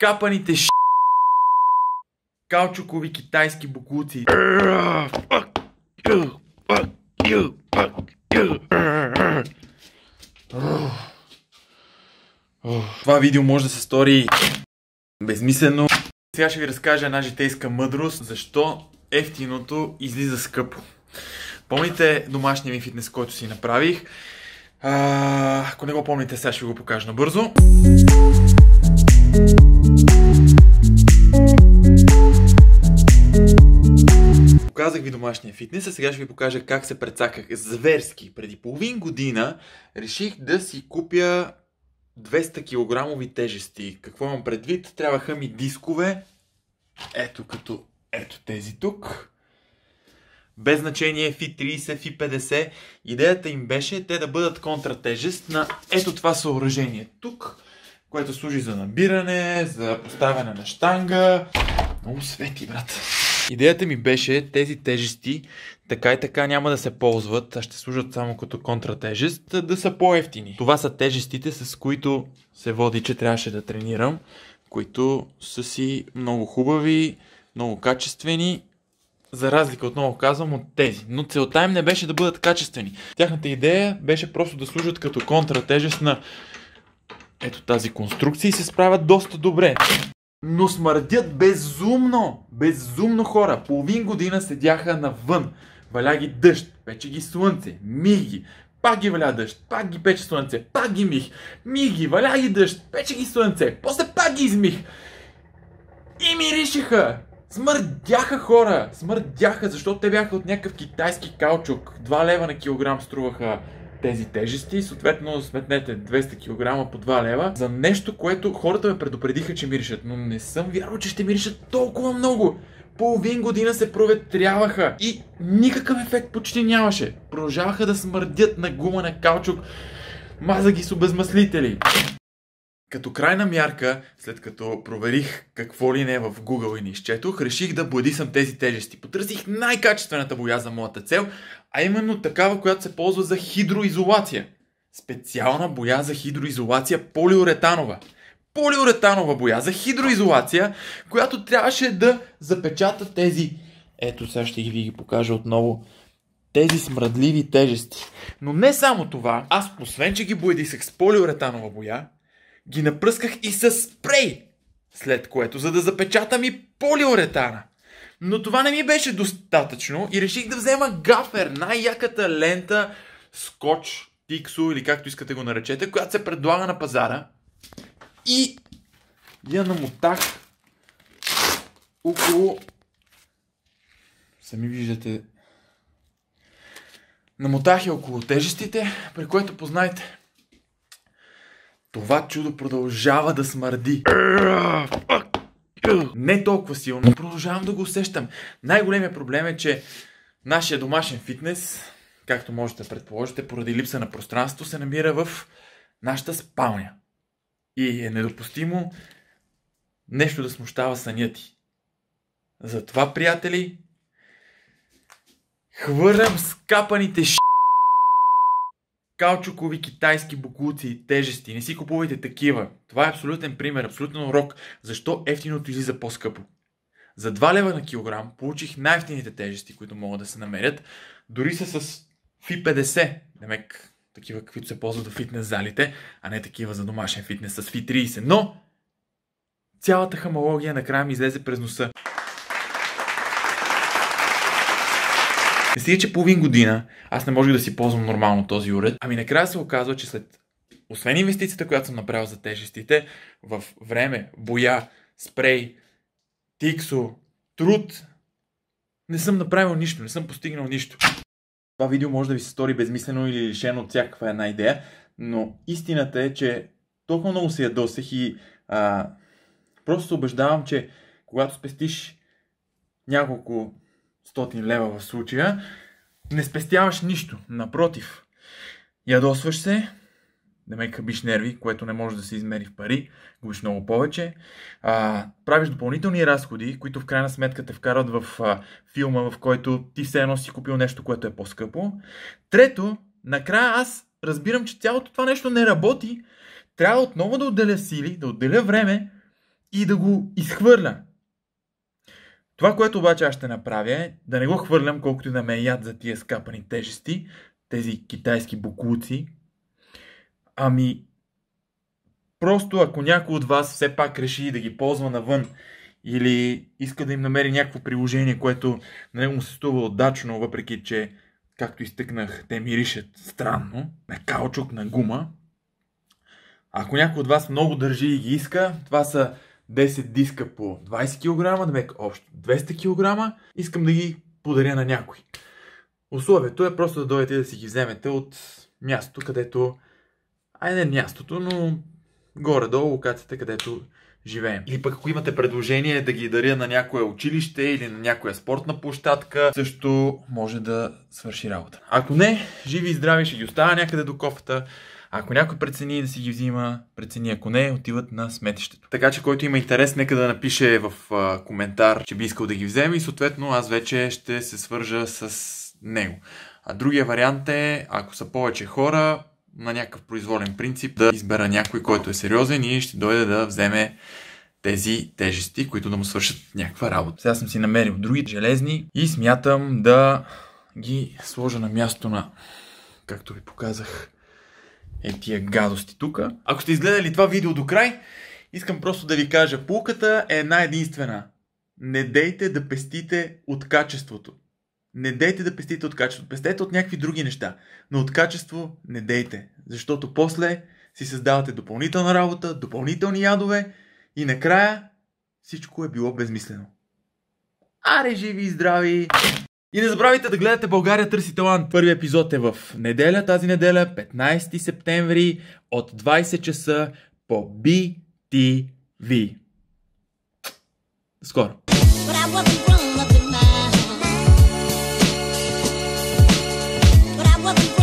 Капаните ш... калчукови китайски буклуци. Това видео може да се стори безмислено. Сега ще ви разкажа една житейска мъдрост, защо ефтиното излиза скъпо. Помните домашния ми фитнес, който си направих? А, ако не го помните, сега ще ви го покажа набързо. Показах ви домашния фитнес, а сега ще ви покажа как се прецаках зверски. Преди половин година реших да си купя 200 кг тежести. Какво имам предвид? Трябваха ми дискове. Ето като ето тези тук. Без значение FI 30, fi 50. Идеята им беше те да бъдат контратежест на ето това съоръжение тук, което служи за набиране, за поставяне на штанга. Много свети, брат. Идеята ми беше тези тежести така и така няма да се ползват, а ще служат само като контратежест, да са по-ефтини. Това са тежестите, с които се води, че трябваше да тренирам, които са си много хубави, много качествени, за разлика отново казвам от тези. Но целта им не беше да бъдат качествени. Тяхната идея беше просто да служат като контратежест на ето тази конструкция и се справят доста добре но смърдят безумно, безумно хора. Половин година седяха навън. Валя ги дъжд, пече ги слънце, мих ги. Пак ги валя дъжд, пак ги пече слънце, пак ги мих. Мих ги, валя ги дъжд, пече ги слънце, после пак ги измих. И миришеха! Смърдяха хора! Смърдяха, защото те бяха от някакъв китайски каучук. два лева на килограм струваха тези тежести съответно сметнете 200 кг по 2 лева за нещо, което хората ме предупредиха, че миришат, но не съм вярвал, че ще миришат толкова много. Половин година се проветряваха и никакъв ефект почти нямаше. Продължаваха да смърдят на гума на каучук, маза ги с обезмъслители. Като крайна мярка, след като проверих какво ли не е в Google и не изчетох, реших да бладисам тези тежести. Потърсих най-качествената боя за моята цел, а именно такава, която се ползва за хидроизолация. Специална боя за хидроизолация полиуретанова. Полиуретанова боя за хидроизолация, която трябваше да запечата тези... Ето сега ще ви ги покажа отново тези смръдливи тежести. Но не само това, аз освен, че ги боядисах с полиуретанова боя, ги напръсках и с спрей, след което за да запечатам и полиуретана. Но това не ми беше достатъчно и реших да взема гафер, най-яката лента, скотч, тиксо или както искате го наречете, която се предлага на пазара. И я намотах около... Сами виждате... Намотах я около тежестите, при което познайте това чудо продължава да смърди. Не толкова силно, но продължавам да го усещам. Най-големият проблем е, че нашия домашен фитнес, както можете да предположите, поради липса на пространство, се намира в нашата спалня. И е недопустимо нещо да смущава съня ти. Затова, приятели, хвърлям скапаните ш каучукови китайски буклуци и тежести. Не си купувайте такива. Това е абсолютен пример, абсолютен урок. Защо ефтиното излиза по-скъпо? За 2 лева на килограм получих най-ефтините тежести, които могат да се намерят. Дори са с FI50. Демек, такива каквито се ползват в фитнес залите, а не такива за домашен фитнес с FI30. Но цялата хамология накрая ми излезе през носа. Не стига, че половин година аз не можех да си ползвам нормално този уред. Ами накрая се оказва, че след освен инвестицията, която съм направил за тежестите, в време, боя, спрей, тиксо, труд, не съм направил нищо, не съм постигнал нищо. Това видео може да ви се стори безмислено или лишено от всякаква една идея, но истината е, че толкова много се ядосех и а, просто се убеждавам, че когато спестиш няколко 100 лева в случая, не спестяваш нищо. Напротив, ядосваш се, да ме губиш нерви, което не може да се измери в пари, губиш много повече. А, правиш допълнителни разходи, които в крайна сметка те вкарват в а, филма, в който ти все едно си купил нещо, което е по-скъпо. Трето, накрая аз разбирам, че цялото това нещо не работи. Трябва отново да отделя сили, да отделя време и да го изхвърля. Това, което обаче аз ще направя е да не го хвърлям колкото и да ме яд за тия скапани тежести, тези китайски буклуци. Ами, просто ако някой от вас все пак реши да ги ползва навън или иска да им намери някакво приложение, което на него му се струва отдачно, въпреки че, както изтъкнах, те миришат странно, на каучук, на гума. Ако някой от вас много държи и ги иска, това са 10 диска по 20 кг, намек общо 200 кг, искам да ги подаря на някой. Условието е просто да дойдете да си ги вземете от мястото, където... Ай не мястото, но горе-долу локацията, където живеем. Или пък ако имате предложение да ги даря на някое училище или на някоя спортна площадка, също може да свърши работа. Ако не, живи и здрави ще ги оставя някъде до кофата. Ако някой прецени да си ги взима, прецени. Ако не, отиват на сметището. Така че, който има интерес, нека да напише в а, коментар, че би искал да ги вземе и съответно аз вече ще се свържа с него. А другия вариант е, ако са повече хора, на някакъв произволен принцип да избера някой, който е сериозен и ще дойде да вземе тези тежести, които да му свършат някаква работа. Сега съм си намерил други железни и смятам да ги сложа на място на, както ви показах, е тия гадости тук. Ако сте изгледали това видео до край, искам просто да ви кажа, пулката е една единствена. Не дейте да пестите от качеството. Не дейте да пестите от качеството. Пестете от някакви други неща. Но от качество не дейте. Защото после си създавате допълнителна работа, допълнителни ядове и накрая всичко е било безмислено. Аре, живи и здрави! И не забравяйте да гледате България търси талант. Първи епизод е в неделя, тази неделя, 15 септември от 20 часа по BTV. Скоро! But I wasn't